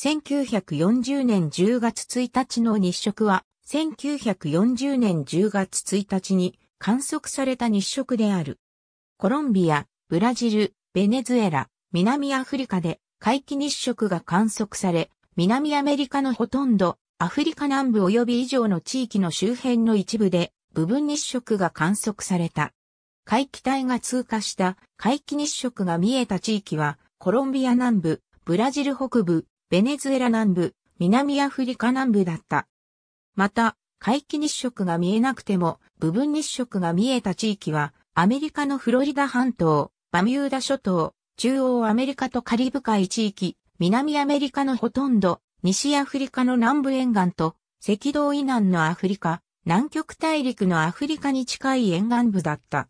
1940年10月1日の日食は、1940年10月1日に観測された日食である。コロンビア、ブラジル、ベネズエラ、南アフリカで回帰日食が観測され、南アメリカのほとんど、アフリカ南部及び以上の地域の周辺の一部で部分日食が観測された。回帰帯が通過した回帰日食が見えた地域は、コロンビア南部、ブラジル北部、ベネズエラ南部、南アフリカ南部だった。また、海既日食が見えなくても、部分日食が見えた地域は、アメリカのフロリダ半島、バミューダ諸島、中央アメリカとカリブ海地域、南アメリカのほとんど、西アフリカの南部沿岸と、赤道以南のアフリカ、南極大陸のアフリカに近い沿岸部だった。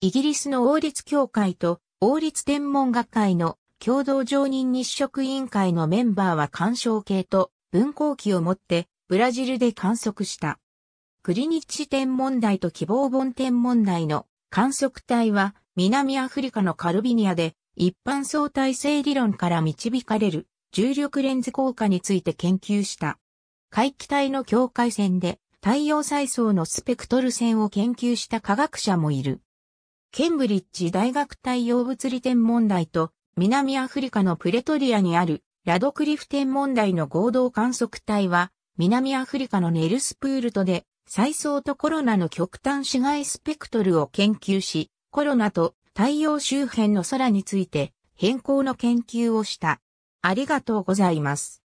イギリスの王立協会と王立天文学会の共同常任日食委員会のメンバーは干渉計と分光器を持ってブラジルで観測した。クリニッチ天文台と希望本天文台の観測隊は南アフリカのカルビニアで一般相対性理論から導かれる重力レンズ効果について研究した。回帰体の境界線で太陽細層のスペクトル線を研究した科学者もいる。ケンブリッジ大学太陽物理天文台と南アフリカのプレトリアにあるラドクリフ天文台の合同観測隊は、南アフリカのネルスプールトで、再相とコロナの極端紫外スペクトルを研究し、コロナと太陽周辺の空について変更の研究をした。ありがとうございます。